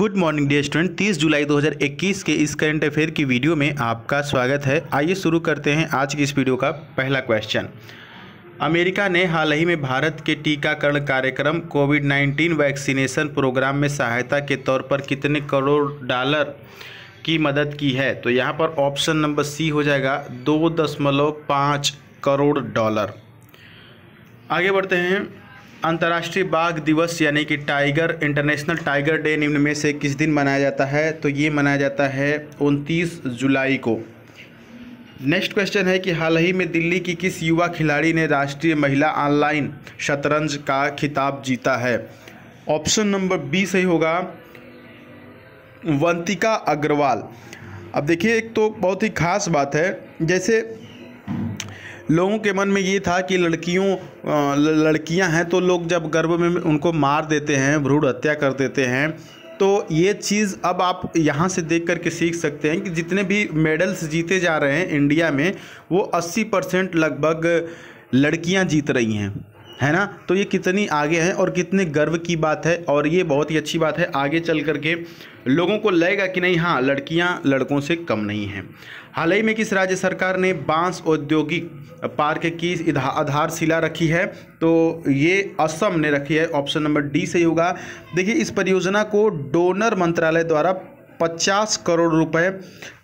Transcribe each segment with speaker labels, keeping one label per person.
Speaker 1: good morning dear student 30 जुलाई 2021 के इस करंट अफेयर की वीडियो में आपका स्वागत है आइए शुरू करते हैं आज की इस वीडियो का पहला क्वेश्चन अमेरिका ने हाल ही में भारत के टीकाकरण कार्यक्रम कोविड 19 वैक्सीनेशन प्रोग्राम में सहायता के तौर पर कितने करोड़ डॉलर की मदद की है तो यहाँ पर ऑप्शन नंबर सी हो जाएगा दो दशमलव पाँच करोड़ डॉलर आगे बढ़ते हैं अंतर्राष्ट्रीय बाघ दिवस यानी कि टाइगर इंटरनेशनल टाइगर डे निम्न में से किस दिन मनाया जाता है तो ये मनाया जाता है उनतीस जुलाई को नेक्स्ट क्वेश्चन है कि हाल ही में दिल्ली की किस युवा खिलाड़ी ने राष्ट्रीय महिला ऑनलाइन शतरंज का खिताब जीता है ऑप्शन नंबर बी सही होगा वंतिका अग्रवाल अब देखिए एक तो बहुत ही खास बात है जैसे लोगों के मन में ये था कि लड़कियों लड़कियां हैं तो लोग जब गर्भ में उनको मार देते हैं भ्रूण हत्या कर देते हैं तो ये चीज़ अब आप यहाँ से देख कर के सीख सकते हैं कि जितने भी मेडल्स जीते जा रहे हैं इंडिया में वो 80 परसेंट लगभग लड़कियाँ जीत रही हैं है ना तो ये कितनी आगे है और कितने गर्व की बात है और ये बहुत ही अच्छी बात है आगे चल करके लोगों को लगेगा कि नहीं हाँ लड़कियाँ लड़कों से कम नहीं हैं हाल ही में किस राज्य सरकार ने बांस औद्योगिक पार्क की आधारशिला रखी है तो ये असम ने रखी है ऑप्शन नंबर डी से होगा देखिए इस परियोजना को डोनर मंत्रालय द्वारा पचास करोड़ रुपए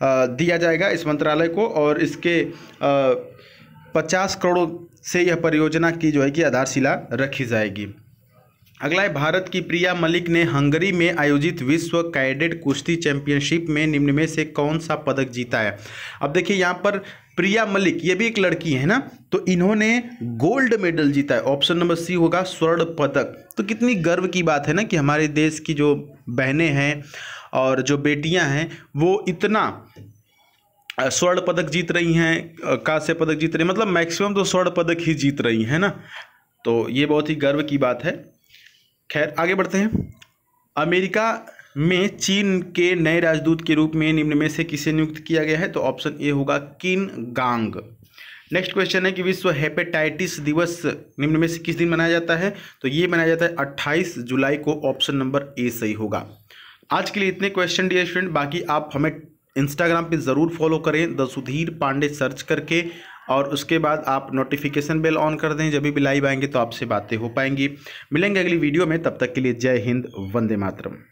Speaker 1: दिया जाएगा इस मंत्रालय को और इसके पचास करोड़ से यह परियोजना की जो है कि आधारशिला रखी जाएगी अगला है भारत की प्रिया मलिक ने हंगरी में आयोजित विश्व कैडेट कुश्ती चैंपियनशिप में निम्न में से कौन सा पदक जीता है अब देखिए यहाँ पर प्रिया मलिक ये भी एक लड़की है ना तो इन्होंने गोल्ड मेडल जीता है ऑप्शन नंबर सी होगा स्वर्ण पदक तो कितनी गर्व की बात है ना कि हमारे देश की जो बहनें हैं और जो बेटियां हैं वो इतना स्वर्ण पदक जीत रही हैं कांस्य पदक जीत रही मतलब मैक्सिमम तो स्वर्ण पदक ही जीत रही हैं ना तो ये बहुत ही गर्व की बात है खैर आगे बढ़ते हैं अमेरिका में चीन के नए राजदूत के रूप में निम्न में से किसे नियुक्त किया गया है तो ऑप्शन ए होगा किन गांग नेक्स्ट क्वेश्चन है कि विश्व हेपेटाइटिस दिवस निम्न में से किस दिन मनाया जाता है तो ये मनाया जाता है 28 जुलाई को ऑप्शन नंबर ए सही होगा आज के लिए इतने क्वेश्चन डी स्टूडेंट बाकी आप हमें इंस्टाग्राम पे ज़रूर फॉलो करें द सुधीर पांडे सर्च करके और उसके बाद आप नोटिफिकेशन बेल ऑन कर दें जब भी लाइव आएंगे तो आपसे बातें हो पाएंगी मिलेंगे अगली वीडियो में तब तक के लिए जय हिंद वंदे मातरम